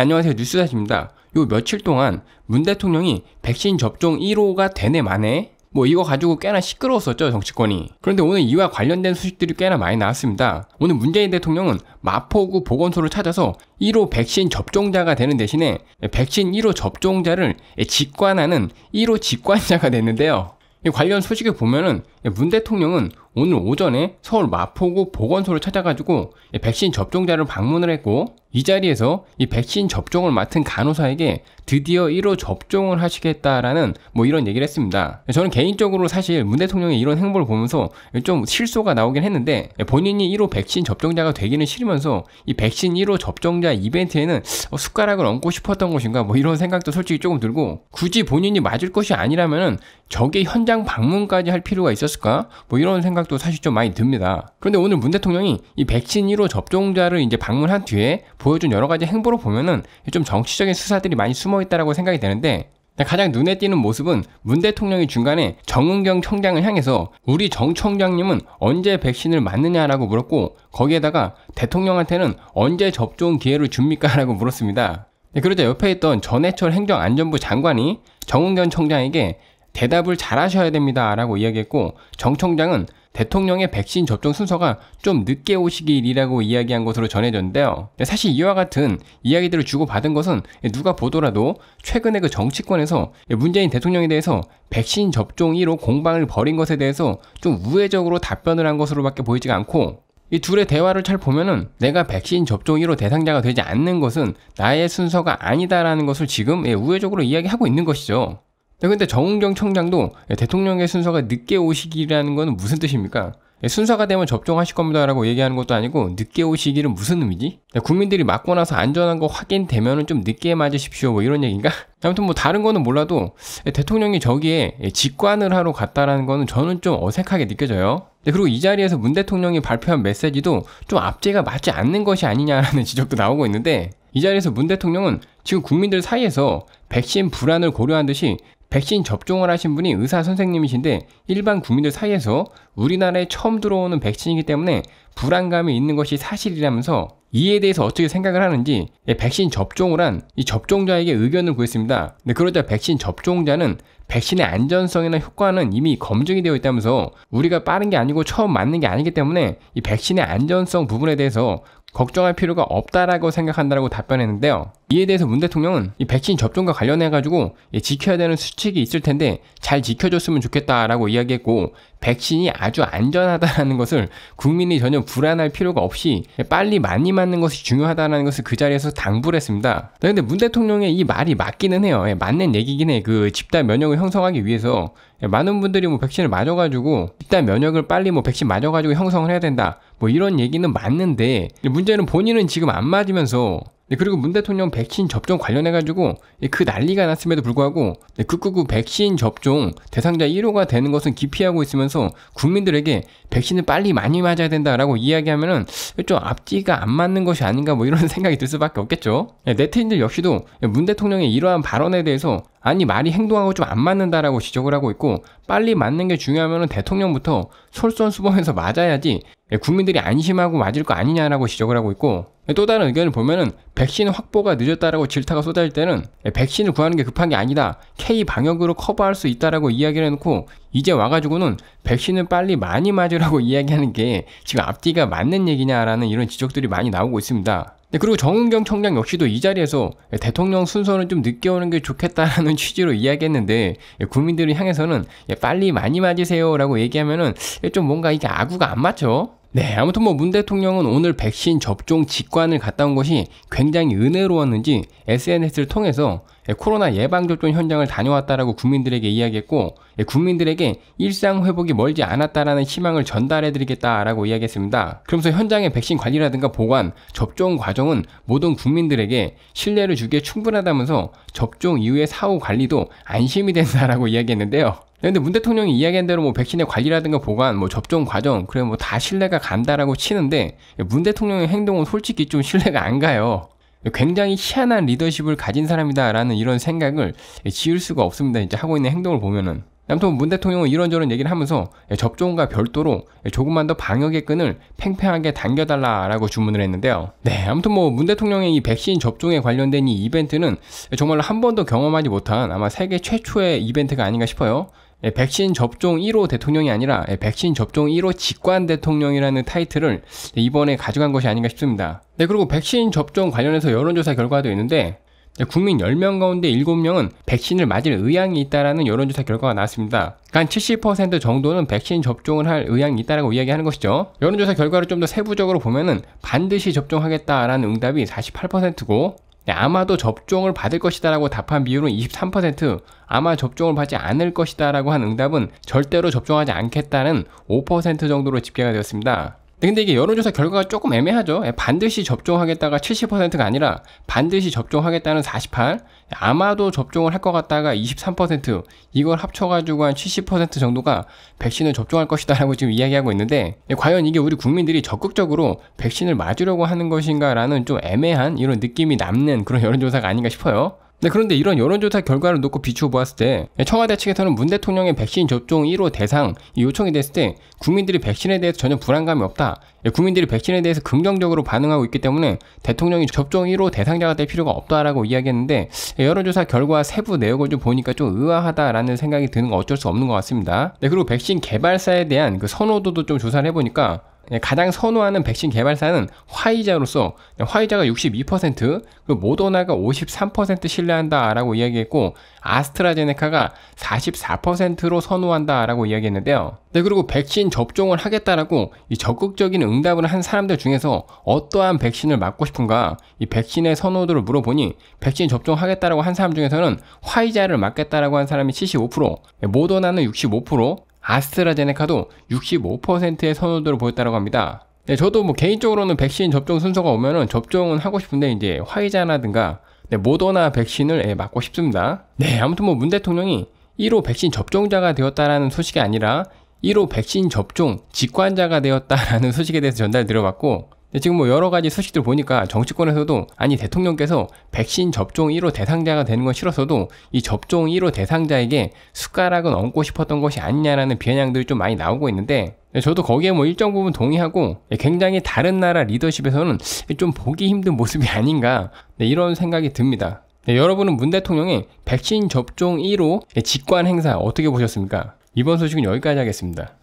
안녕하세요 뉴스다시입니다. 요 며칠 동안 문 대통령이 백신 접종 1호가 되네 마네 뭐 이거 가지고 꽤나 시끄러웠었죠 정치권이 그런데 오늘 이와 관련된 소식들이 꽤나 많이 나왔습니다 오늘 문재인 대통령은 마포구 보건소를 찾아서 1호 백신 접종자가 되는 대신에 백신 1호 접종자를 직관하는 1호 직관자가 됐는데요 관련 소식을 보면은 문 대통령은 오늘 오전에 서울 마포구 보건소를 찾아가지고 백신 접종자를 방문을 했고 이 자리에서 이 백신 접종을 맡은 간호사에게 드디어 1호 접종을 하시겠다라는 뭐 이런 얘기를 했습니다. 저는 개인적으로 사실 문 대통령의 이런 행보를 보면서 좀 실소가 나오긴 했는데 본인이 1호 백신 접종자가 되기는 싫으면서 이 백신 1호 접종자 이벤트에는 어, 숟가락을 얹고 싶었던 것인가 뭐 이런 생각도 솔직히 조금 들고 굳이 본인이 맞을 것이 아니라면 저게 현장 방문까지 할 필요가 있었을까 뭐 이런 생각도 사실 좀 많이 듭니다. 그런데 오늘 문 대통령이 이 백신 1호 접종자를 이제 방문한 뒤에 보여준 여러 가지 행보로 보면은 좀 정치적인 수사들이 많이 숨어 있다라고 생각이 되는데 가장 눈에 띄는 모습은 문 대통령이 중간에 정은경 총장을 향해서 우리 정 총장님은 언제 백신을 맞느냐라고 물었고 거기에다가 대통령한테는 언제 접종 기회를 줍니까라고 물었습니다. 네, 그러자 옆에 있던 전해철 행정안전부 장관이 정은경 총장에게 대답을 잘하셔야 됩니다라고 이야기했고 정 총장은 대통령의 백신 접종 순서가 좀 늦게 오시길이라고 이야기한 것으로 전해졌는데요. 사실 이와 같은 이야기들을 주고받은 것은 누가 보더라도 최근에 그 정치권에서 문재인 대통령에 대해서 백신 접종이로 공방을 벌인 것에 대해서 좀 우회적으로 답변을 한 것으로밖에 보이지가 않고 이 둘의 대화를 잘 보면은 내가 백신 접종 1호 대상자가 되지 않는 것은 나의 순서가 아니다라는 것을 지금 예, 우회적으로 이야기하고 있는 것이죠. 근데 정은경 청장도 대통령의 순서가 늦게 오시기라는 건 무슨 뜻입니까? 순서가 되면 접종하실 겁니다라고 얘기하는 것도 아니고 늦게 오시기는 무슨 의미지? 국민들이 맞고 나서 안전한 거확인되면좀 늦게 맞으십시오 뭐 이런 얘기인가? 아무튼 뭐 다른 거는 몰라도 대통령이 저기에 직관을 하러 갔다라는 거는 저는 좀 어색하게 느껴져요. 그리고 이 자리에서 문 대통령이 발표한 메시지도 좀 앞제가 맞지 않는 것이 아니냐라는 지적도 나오고 있는데 이 자리에서 문 대통령은 지금 국민들 사이에서 백신 불안을 고려한 듯이 백신 접종을 하신 분이 의사 선생님이신데 일반 국민들 사이에서 우리나라에 처음 들어오는 백신이기 때문에 불안감이 있는 것이 사실이라면서 이에 대해서 어떻게 생각을 하는지 예, 백신 접종을 한 이 접종자에게 의견을 구했습니다. 근데 그러자 백신 접종자는 백신의 안전성이나 효과는 이미 검증이 되어 있다면서 우리가 빠른 게 아니고 처음 맞는 게 아니기 때문에 이 백신의 안전성 부분에 대해서 걱정할 필요가 없다라고 생각한다라고 답변했는데요. 이에 대해서 문 대통령은 이 백신 접종과 관련해 가지고 예, 지켜야 되는 수칙이 있을 텐데 잘 지켜줬으면 좋겠다라고 이야기했고 백신이 아주 안전하다라는 것을 국민이 전혀 불안할 필요가 없이 예, 빨리 많이 맞는 것이 중요하다라는 것을 그 자리에서 당부를 했습니다. 그런데 문 대통령의 이 말이 맞기는 해요. 예, 맞는 얘기긴 해. 그 집단 면역을 형성하기 위해서 많은 분들이 뭐 백신을 맞아가지고 집단 면역을 빨리 뭐 백신 맞아가지고 형성을 해야 된다. 뭐 이런 얘기는 맞는데 문제는 본인은 지금 안 맞으면서 네, 그리고 문 대통령 백신 접종 관련해가지고 예, 그 난리가 났음에도 불구하고 극구구 네, 백신 접종 대상자 1호가 되는 것은 기피하고 있으면서 국민들에게 백신을 빨리 많이 맞아야 된다라고 이야기하면은 좀 앞뒤가 안 맞는 것이 아닌가 뭐 이런 생각이 들 수밖에 없겠죠. 네, 네티즌들 역시도 문 대통령의 이러한 발언에 대해서 아니 말이 행동하고 좀 안 맞는다라고 지적을 하고 있고 빨리 맞는 게 중요하면 은 대통령부터 솔선수범해서 맞아야지 예, 국민들이 안심하고 맞을 거 아니냐라고 지적을 하고 있고 또 다른 의견을 보면은 백신 확보가 늦었다라고 질타가 쏟아질 때는 백신을 구하는 게 급한 게 아니다. K 방역으로 커버할 수 있다라고 이야기를 해놓고 이제 와가지고는 백신을 빨리 많이 맞으라고 이야기하는 게 지금 앞뒤가 맞는 얘기냐라는 이런 지적들이 많이 나오고 있습니다. 네, 그리고 정은경 총장 역시도 이 자리에서 대통령 순서는 좀 늦게 오는 게 좋겠다라는 취지로 이야기했는데 국민들을 향해서는 빨리 많이 맞으세요라고 얘기하면은 좀 뭔가 이게 아구가 안 맞죠. 네, 아무튼 뭐 문 대통령은 오늘 백신 접종 직관을 갔다 온 것이 굉장히 은혜로웠는지 SNS를 통해서 예, 코로나 예방접종 현장을 다녀왔다라고 국민들에게 이야기했고 예, 국민들에게 일상 회복이 멀지 않았다라는 희망을 전달해드리겠다라고 이야기했습니다. 그러면서 현장의 백신 관리라든가 보관, 접종 과정은 모든 국민들에게 신뢰를 주기에 충분하다면서 접종 이후의 사후 관리도 안심이 된다라고 이야기했는데요. 근데 문 대통령이 이야기한 대로 뭐 백신의 관리라든가 보관, 뭐 접종 과정, 그래 뭐 다 신뢰가 간다라고 치는데 문 대통령의 행동은 솔직히 좀 신뢰가 안 가요. 굉장히 희한한 리더십을 가진 사람이다라는 이런 생각을 지을 수가 없습니다. 이제 하고 있는 행동을 보면은. 아무튼 문 대통령은 이런저런 얘기를 하면서 접종과 별도로 조금만 더 방역의 끈을 팽팽하게 당겨달라라고 주문을 했는데요. 네, 아무튼 뭐 문 대통령의 이 백신 접종에 관련된 이 이벤트는 정말로 한 번도 경험하지 못한 아마 세계 최초의 이벤트가 아닌가 싶어요. 예, 백신 접종 1호 대통령이 아니라 예, 백신 접종 1호 직관 대통령이라는 타이틀을 이번에 가져간 것이 아닌가 싶습니다. 네, 그리고 백신 접종 관련해서 여론조사 결과도 있는데 국민 10명 가운데 7명은 백신을 맞을 의향이 있다라는 여론조사 결과가 나왔습니다. 그러니까 7 0 정도는 백신 접종을 할 의향이 있다라고 이야기하는 것이죠. 여론조사 결과를 좀 더 세부적으로 보면은 반드시 접종하겠다라는 응답이 48%고 네, 아마도 접종을 받을 것이다라고 답한 비율은 23%, 아마 접종을 받지 않을 것이다라고 한 응답은 절대로 접종하지 않겠다는 5% 정도로 집계가 되었습니다. 근데 이게 여론조사 결과가 조금 애매하죠. 예, 반드시 접종하겠다가 70%가 아니라 반드시 접종하겠다는 48, 아마도 접종을 할 것 같다가 23%, 이걸 합쳐가지고 한 70% 정도가 백신을 접종할 것이다라고 지금 이야기하고 있는데 예, 과연 이게 우리 국민들이 적극적으로 백신을 맞으려고 하는 것인가라는 좀 애매한 이런 느낌이 남는 그런 여론조사가 아닌가 싶어요. 네, 그런데 이런 여론조사 결과를 놓고 비추어 보았을 때 청와대 측에서는 문 대통령의 백신 접종 1호 대상 요청이 됐을 때 국민들이 백신에 대해서 전혀 불안감이 없다. 예, 국민들이 백신에 대해서 긍정적으로 반응하고 있기 때문에 대통령이 접종 1호 대상자가 될 필요가 없다라고 이야기했는데 예, 여론조사 결과 세부 내역을 좀 보니까 좀 의아하다라는 생각이 드는 건 어쩔 수 없는 것 같습니다. 네, 그리고 백신 개발사에 대한 그 선호도도 좀 조사를 해보니까 예, 가장 선호하는 백신 개발사는 화이자로서 화이자가 62% 그리고 모더나가 53% 신뢰한다라고 이야기했고 아스트라제네카가 44%로 선호한다라고 이야기했는데요. 네, 그리고 백신 접종을 하겠다라고 이 적극적인 응답을 한 사람들 중에서 어떠한 백신을 맞고 싶은가 이 백신의 선호도를 물어보니 백신 접종하겠다라고 한 사람 중에서는 화이자를 맞겠다라고 한 사람이 75%, 예, 모더나는 65%, 아스트라제네카도 65%의 선호도를 보였다고 합니다. 네, 저도 뭐 개인적으로는 백신 접종 순서가 오면은 접종은 하고 싶은데 이제 화이자라든가 네, 모더나 백신을 예, 맞고 싶습니다. 네, 아무튼 뭐 문 대통령이 1호 백신 접종자가 되었다라는 소식이 아니라 1호 백신 접종 직관자가 되었다라는 소식에 대해서 전달 드려봤고 근데 지금 뭐 여러 가지 소식들 보니까 정치권에서도 아니 대통령께서 백신 접종 1호 대상자가 되는 건 싫어서도 이 접종 1호 대상자에게 숟가락은 얹고 싶었던 것이 아니냐라는 비아냥들이 좀 많이 나오고 있는데 네, 저도 거기에 뭐 일정 부분 동의하고 네, 굉장히 다른 나라 리더십에서는 좀 보기 힘든 모습이 아닌가 네, 이런 생각이 듭니다. 여러분은 문 대통령의 백신 접종 1호 직관 행사 어떻게 보셨습니까? 이번 소식은 여기까지 하겠습니다.